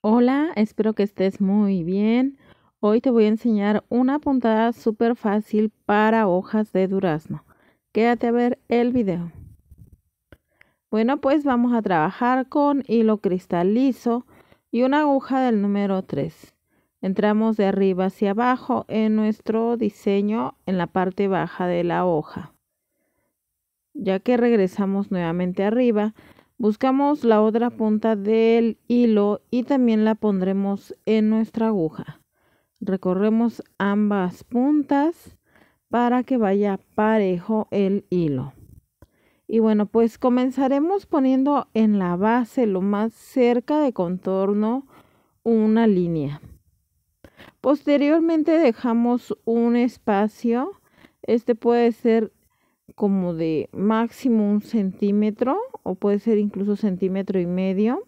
Hola, espero que estés muy bien. Hoy te voy a enseñar una puntada súper fácil para hojas de durazno. Quédate a ver el video. Bueno, pues vamos a trabajar con hilo cristal liso y una aguja del número 3. Entramos de arriba hacia abajo en nuestro diseño en la parte baja de la hoja. Ya que regresamos nuevamente arriba, Buscamos la otra punta del hilo y también la pondremos en nuestra aguja. Recorremos ambas puntas para que vaya parejo el hilo. Y bueno, pues comenzaremos poniendo en la base lo más cerca de contorno una línea. Posteriormente dejamos un espacio. Este puede ser como de máximo un centímetro o puede ser incluso centímetro y medio,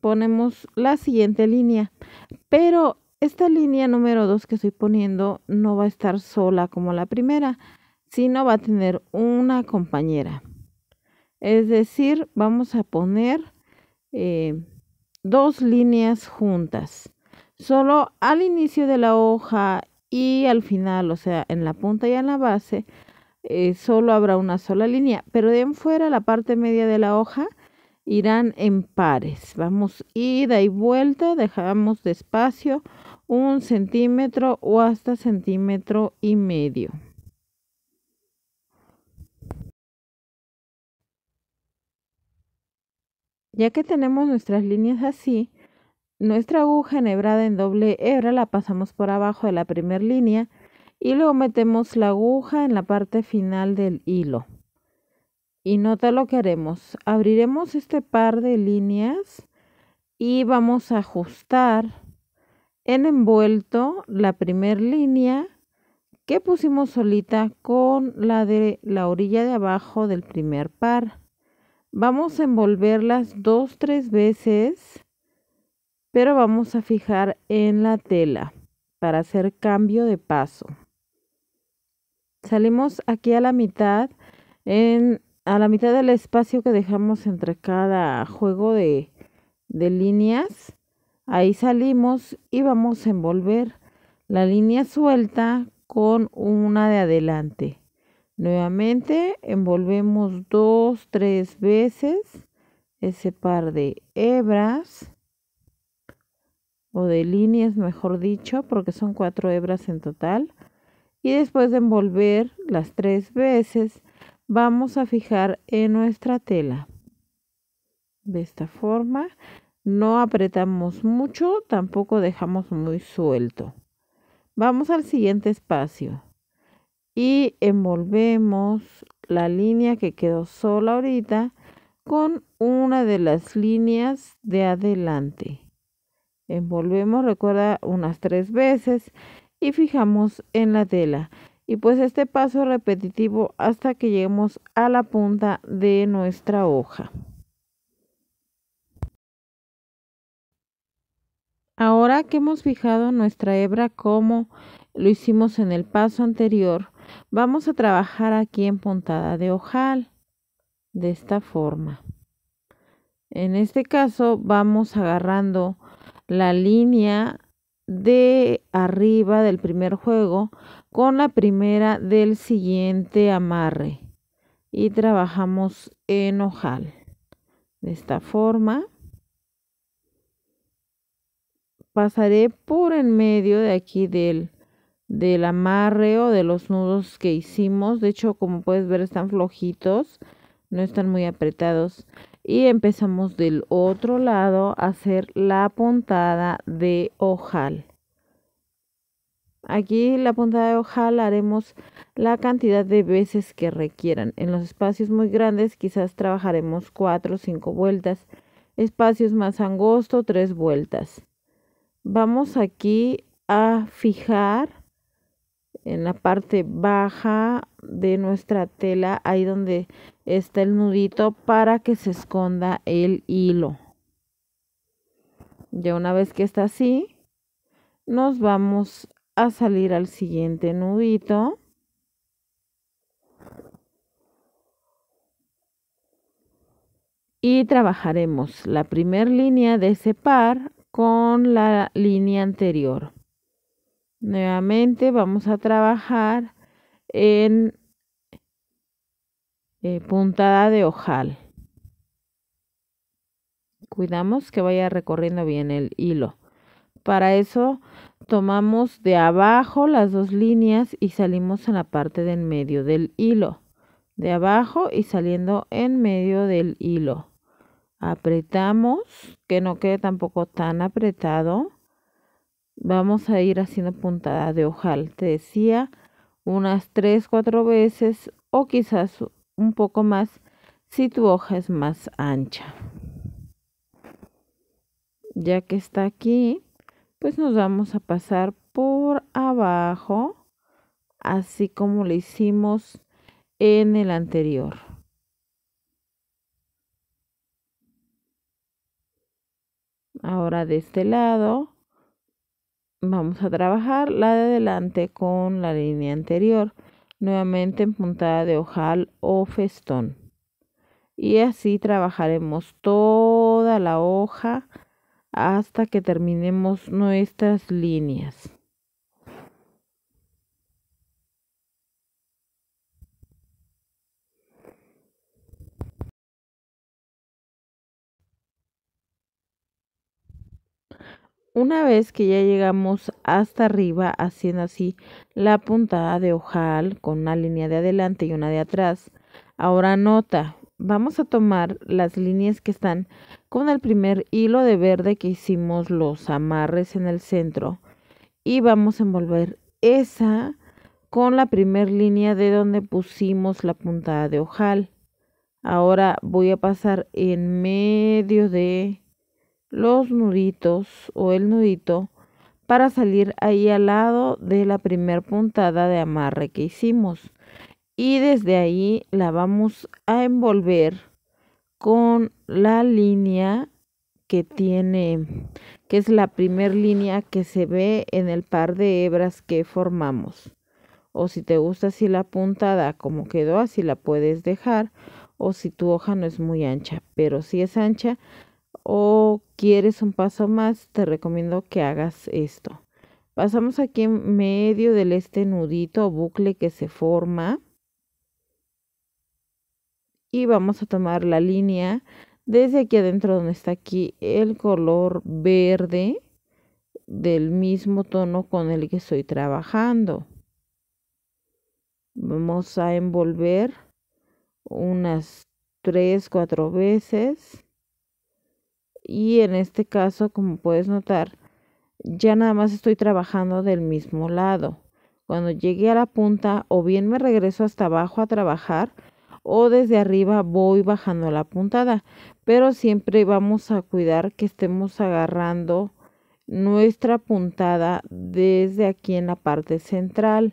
ponemos la siguiente línea. Pero esta línea número 2 que estoy poniendo no va a estar sola como la primera, sino va a tener una compañera. Es decir, vamos a poner eh, dos líneas juntas. Solo al inicio de la hoja y al final, o sea, en la punta y en la base, eh, solo habrá una sola línea, pero de en fuera la parte media de la hoja irán en pares. Vamos ida y vuelta, dejamos despacio espacio un centímetro o hasta centímetro y medio. Ya que tenemos nuestras líneas así, nuestra aguja enhebrada en doble e, hebra la pasamos por abajo de la primera línea y luego metemos la aguja en la parte final del hilo. Y nota lo que haremos. Abriremos este par de líneas y vamos a ajustar en envuelto la primer línea que pusimos solita con la de la orilla de abajo del primer par. Vamos a envolverlas dos, tres veces, pero vamos a fijar en la tela para hacer cambio de paso. Salimos aquí a la mitad, a la mitad del espacio que dejamos entre cada juego de, de líneas. Ahí salimos y vamos a envolver la línea suelta con una de adelante. Nuevamente envolvemos dos, tres veces ese par de hebras o de líneas, mejor dicho, porque son cuatro hebras en total y después de envolver las tres veces vamos a fijar en nuestra tela. De esta forma no apretamos mucho, tampoco dejamos muy suelto. Vamos al siguiente espacio y envolvemos la línea que quedó sola ahorita con una de las líneas de adelante. Envolvemos, recuerda, unas tres veces y fijamos en la tela. Y pues este paso repetitivo hasta que lleguemos a la punta de nuestra hoja. Ahora que hemos fijado nuestra hebra como lo hicimos en el paso anterior, vamos a trabajar aquí en puntada de ojal, de esta forma. En este caso vamos agarrando la línea de arriba del primer juego con la primera del siguiente amarre y trabajamos en ojal de esta forma pasaré por en medio de aquí del del amarre o de los nudos que hicimos de hecho como puedes ver están flojitos no están muy apretados y empezamos del otro lado a hacer la puntada de ojal. Aquí la puntada de ojal haremos la cantidad de veces que requieran. En los espacios muy grandes quizás trabajaremos 4 o 5 vueltas. Espacios más angosto, 3 vueltas. Vamos aquí a fijar en la parte baja de nuestra tela, ahí donde está el nudito para que se esconda el hilo. Ya una vez que está así, nos vamos a salir al siguiente nudito. Y trabajaremos la primera línea de ese par con la línea anterior. Nuevamente vamos a trabajar en eh, puntada de ojal. Cuidamos que vaya recorriendo bien el hilo. Para eso tomamos de abajo las dos líneas y salimos en la parte de en medio del hilo. De abajo y saliendo en medio del hilo. Apretamos, que no quede tampoco tan apretado vamos a ir haciendo puntada de ojal. Te decía unas 3, 4 veces o quizás un poco más si tu hoja es más ancha. Ya que está aquí, pues nos vamos a pasar por abajo, así como lo hicimos en el anterior. Ahora de este lado Vamos a trabajar la de adelante con la línea anterior, nuevamente en puntada de ojal o festón. Y así trabajaremos toda la hoja hasta que terminemos nuestras líneas. Una vez que ya llegamos hasta arriba, haciendo así la puntada de ojal con una línea de adelante y una de atrás. Ahora nota, vamos a tomar las líneas que están con el primer hilo de verde que hicimos los amarres en el centro y vamos a envolver esa con la primer línea de donde pusimos la puntada de ojal. Ahora voy a pasar en medio de los nuditos o el nudito para salir ahí al lado de la primera puntada de amarre que hicimos y desde ahí la vamos a envolver con la línea que tiene que es la primer línea que se ve en el par de hebras que formamos o si te gusta así la puntada como quedó así la puedes dejar o si tu hoja no es muy ancha pero si es ancha o quieres un paso más, te recomiendo que hagas esto. Pasamos aquí en medio del este nudito o bucle que se forma y vamos a tomar la línea desde aquí adentro donde está aquí el color verde del mismo tono con el que estoy trabajando. Vamos a envolver unas 3, 4 veces y en este caso, como puedes notar, ya nada más estoy trabajando del mismo lado. Cuando llegué a la punta, o bien me regreso hasta abajo a trabajar, o desde arriba voy bajando la puntada, pero siempre vamos a cuidar que estemos agarrando nuestra puntada desde aquí en la parte central,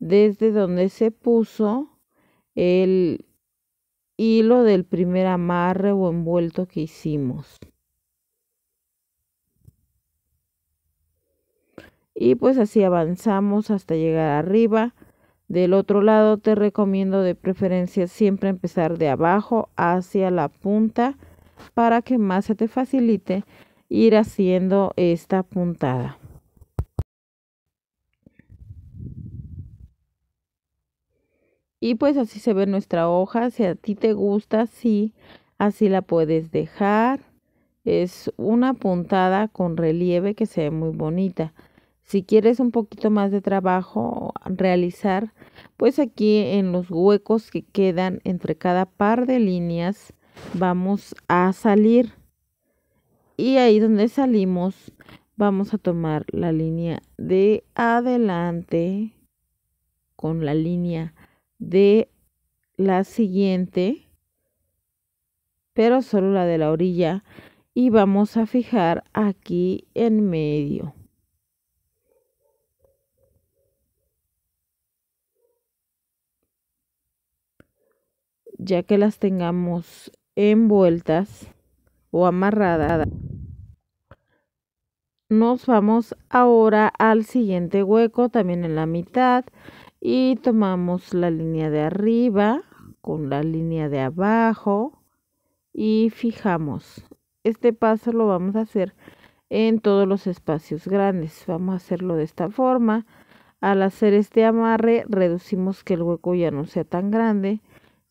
desde donde se puso el hilo del primer amarre o envuelto que hicimos. y pues así avanzamos hasta llegar arriba. Del otro lado te recomiendo de preferencia siempre empezar de abajo hacia la punta para que más se te facilite ir haciendo esta puntada. Y pues así se ve nuestra hoja. Si a ti te gusta, sí, así la puedes dejar. Es una puntada con relieve que se ve muy bonita. Si quieres un poquito más de trabajo realizar, pues aquí en los huecos que quedan entre cada par de líneas vamos a salir. Y ahí donde salimos vamos a tomar la línea de adelante con la línea de la siguiente, pero solo la de la orilla y vamos a fijar aquí en medio. ya que las tengamos envueltas o amarradas. Nos vamos ahora al siguiente hueco, también en la mitad, y tomamos la línea de arriba con la línea de abajo y fijamos. Este paso lo vamos a hacer en todos los espacios grandes. Vamos a hacerlo de esta forma. Al hacer este amarre reducimos que el hueco ya no sea tan grande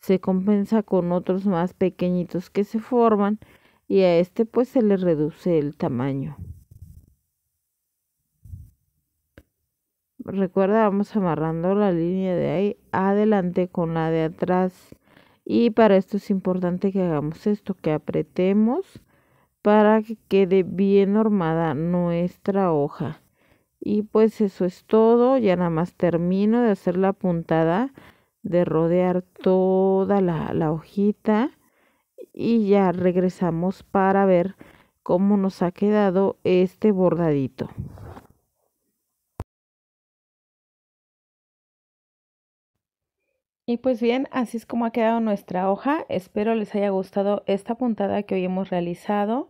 se compensa con otros más pequeñitos que se forman y a este pues se le reduce el tamaño. Recuerda, vamos amarrando la línea de ahí adelante con la de atrás. Y para esto es importante que hagamos esto, que apretemos para que quede bien normada nuestra hoja. Y pues eso es todo, ya nada más termino de hacer la puntada de rodear toda la, hojita y ya regresamos para ver cómo nos ha quedado este bordadito. Y pues bien, así es como ha quedado nuestra hoja. Espero les haya gustado esta puntada que hoy hemos realizado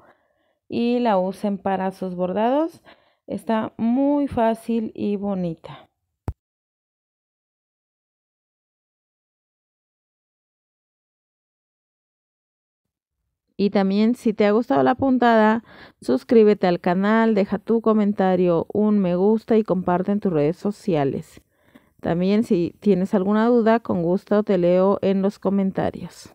y la usen para sus bordados. Está muy fácil y bonita. Y también si te ha gustado la puntada, suscríbete al canal, deja tu comentario, un me gusta y comparte en tus redes sociales. También si tienes alguna duda, con gusto te leo en los comentarios.